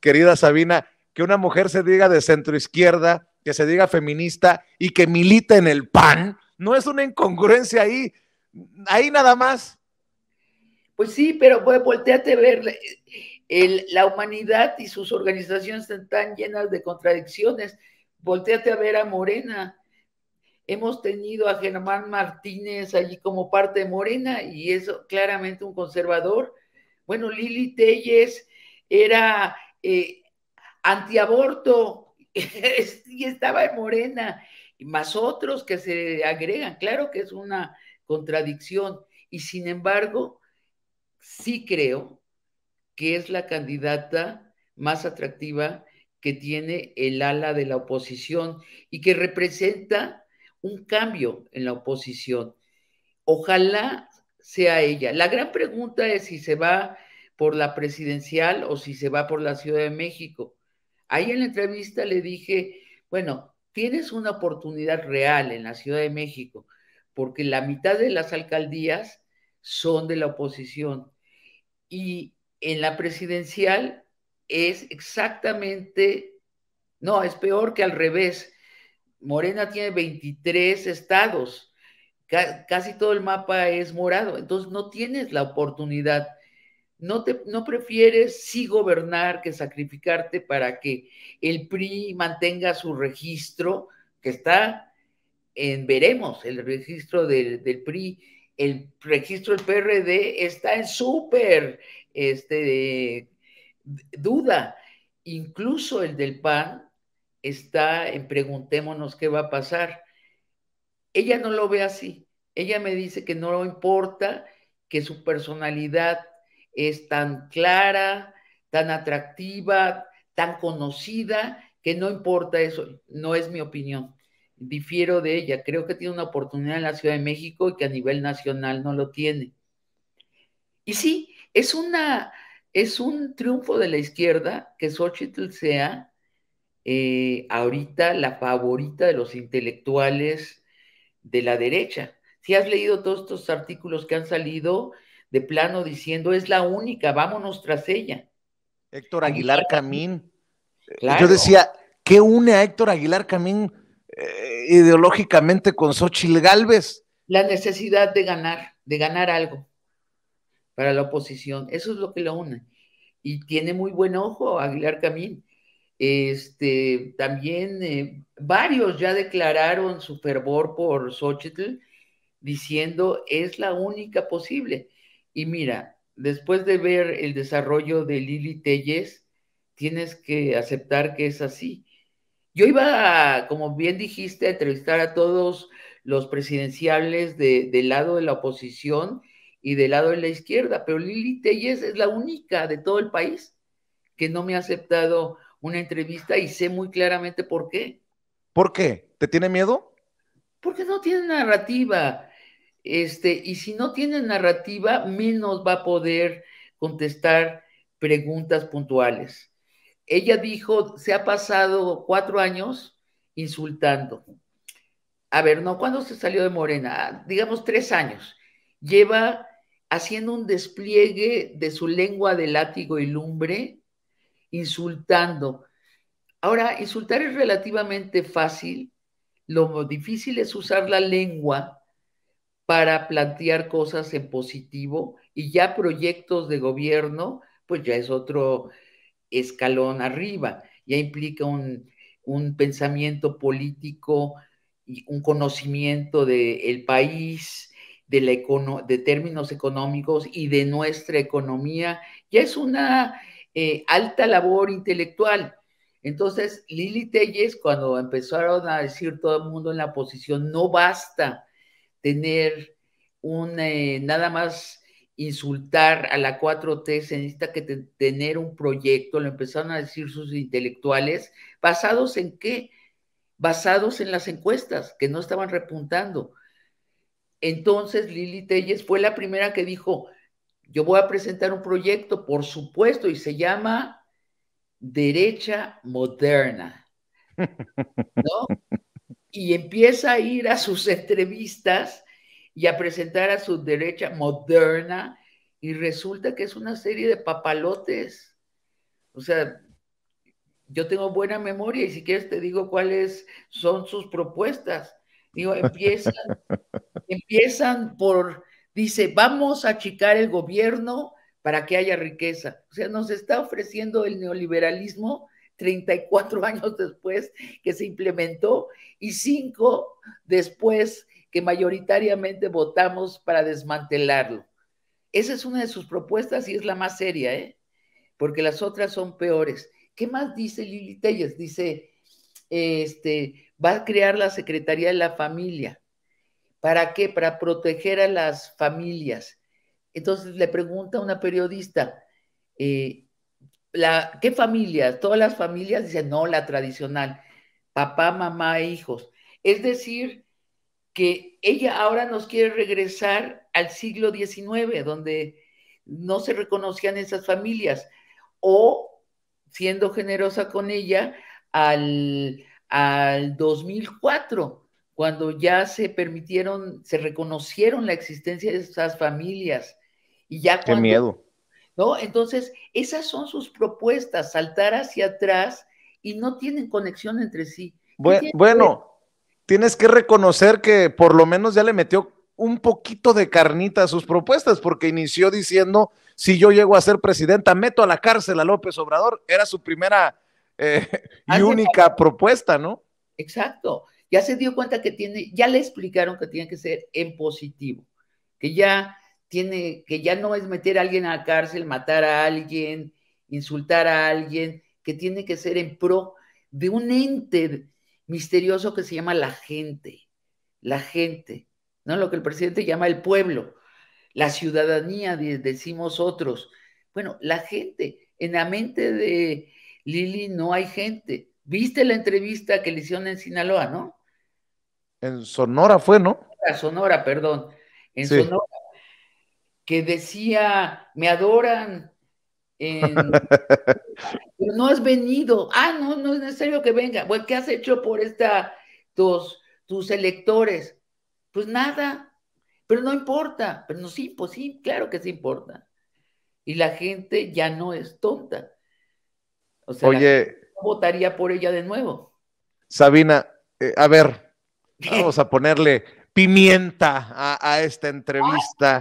querida Sabina, que una mujer se diga de centro izquierda, que se diga feminista y que milita en el PAN, no es una incongruencia ahí, ahí nada más. Pues sí, pero pues, volteate a ver, la humanidad y sus organizaciones están llenas de contradicciones. Volteate a ver a Morena. Hemos tenido a Germán Martínez allí como parte de Morena y es claramente un conservador. Bueno, Lili Telles, era eh, antiaborto y estaba en Morena, y más otros que se agregan. Claro que es una contradicción y sin embargo, sí creo que es la candidata más atractiva que tiene el ala de la oposición y que representa un cambio en la oposición. Ojalá sea ella. La gran pregunta es si se va por la presidencial o si se va por la Ciudad de México. Ahí en la entrevista le dije, bueno, tienes una oportunidad real en la Ciudad de México, porque la mitad de las alcaldías son de la oposición. Y en la presidencial es exactamente, no, es peor que al revés. Morena tiene 23 estados, casi todo el mapa es morado, entonces no tienes la oportunidad ¿No, prefieres sí gobernar que sacrificarte para que el PRI mantenga su registro que está en veremos, el registro del, PRI, el registro del PRD está en súper este, duda. Incluso el del PAN está en preguntémonos qué va a pasar. Ella no lo ve así. Ella me dice que no importa que su personalidad es tan clara, tan atractiva, tan conocida, que no importa eso, no es mi opinión. Difiero de ella, creo que tiene una oportunidad en la Ciudad de México y que a nivel nacional no lo tiene. Y sí, es una es un triunfo de la izquierda que Xochitl sea eh, ahorita la favorita de los intelectuales de la derecha. Si has leído todos estos artículos que han salido, de plano diciendo, es la única, vámonos tras ella. Héctor Aguilar Camín. Eh, yo decía, ¿qué une a Héctor Aguilar Camín eh, ideológicamente con Xochitl Galvez? La necesidad de ganar, de ganar algo para la oposición. Eso es lo que lo une. Y tiene muy buen ojo Aguilar Camín. Este, también eh, varios ya declararon su fervor por Xochitl, diciendo es la única posible. Y mira, después de ver el desarrollo de Lili Telles, tienes que aceptar que es así. Yo iba, como bien dijiste, a entrevistar a todos los presidenciales de, del lado de la oposición y del lado de la izquierda, pero Lili Telles es la única de todo el país que no me ha aceptado una entrevista y sé muy claramente por qué. ¿Por qué? ¿Te tiene miedo? Porque no tiene narrativa. Este, y si no tiene narrativa, nos va a poder contestar preguntas puntuales. Ella dijo, se ha pasado cuatro años insultando. A ver, no, ¿cuándo se salió de Morena? Digamos tres años. Lleva haciendo un despliegue de su lengua de látigo y lumbre, insultando. Ahora, insultar es relativamente fácil, lo difícil es usar la lengua para plantear cosas en positivo y ya proyectos de gobierno, pues ya es otro escalón arriba, ya implica un, pensamiento político y un conocimiento del el país, de, la de términos económicos y de nuestra economía, ya es una eh, alta labor intelectual. Entonces, Lili Telles, cuando empezaron a decir todo el mundo en la posición no basta tener un, eh, nada más insultar a la 4T, se necesita que tener un proyecto, lo empezaron a decir sus intelectuales, basados en qué? Basados en las encuestas, que no estaban repuntando. Entonces Lili Telles fue la primera que dijo, yo voy a presentar un proyecto, por supuesto, y se llama Derecha Moderna. ¿No? y empieza a ir a sus entrevistas y a presentar a su derecha moderna y resulta que es una serie de papalotes. O sea, yo tengo buena memoria y si quieres te digo cuáles son sus propuestas. Digo, empiezan, empiezan por, dice, vamos a achicar el gobierno para que haya riqueza. O sea, nos está ofreciendo el neoliberalismo 34 años después que se implementó y 5 después que mayoritariamente votamos para desmantelarlo. Esa es una de sus propuestas y es la más seria, ¿eh? porque las otras son peores. ¿Qué más dice Lili Telles? Dice, este, va a crear la Secretaría de la Familia. ¿Para qué? Para proteger a las familias. Entonces le pregunta a una periodista, eh, ¿qué familias? Todas las familias dicen, no, la tradicional, papá, mamá e hijos. Es decir, que ella ahora nos quiere regresar al siglo XIX, donde no se reconocían esas familias, o siendo generosa con ella, al, 2004, cuando ya se permitieron, se reconocieron la existencia de esas familias. Y ya Qué miedo. Entonces, esas son sus propuestas, saltar hacia atrás y no tienen conexión entre sí. bueno, tienes que reconocer que por lo menos ya le metió un poquito de carnita a sus propuestas, porque inició diciendo, si yo llego a ser presidenta, meto a la cárcel a López Obrador. Era su primera eh, y única propuesta, ¿no? Exacto. Ya se dio cuenta que tiene, ya le explicaron que tiene que ser en positivo, que ya tiene, que ya no es meter a alguien a la cárcel, matar a alguien, insultar a alguien, que tiene que ser en pro de un ente misterioso que se llama la gente, la gente, ¿no? Lo que el presidente llama el pueblo, la ciudadanía, decimos otros. Bueno, la gente, en la mente de Lili no hay gente. ¿Viste la entrevista que le hicieron en Sinaloa, no? En Sonora fue, ¿no? Sonora, Sonora perdón. En Sonora que decía, me adoran, pero no has venido, ah, no, no es necesario que venga, bueno, ¿qué has hecho por esta, tus, tus electores? Pues nada, pero no importa, pero no, sí, pues sí, claro que sí importa. Y la gente ya no es tonta. O sea, no votaría por ella de nuevo. Sabina, eh, a ver, vamos a ponerle pimienta a, a esta entrevista.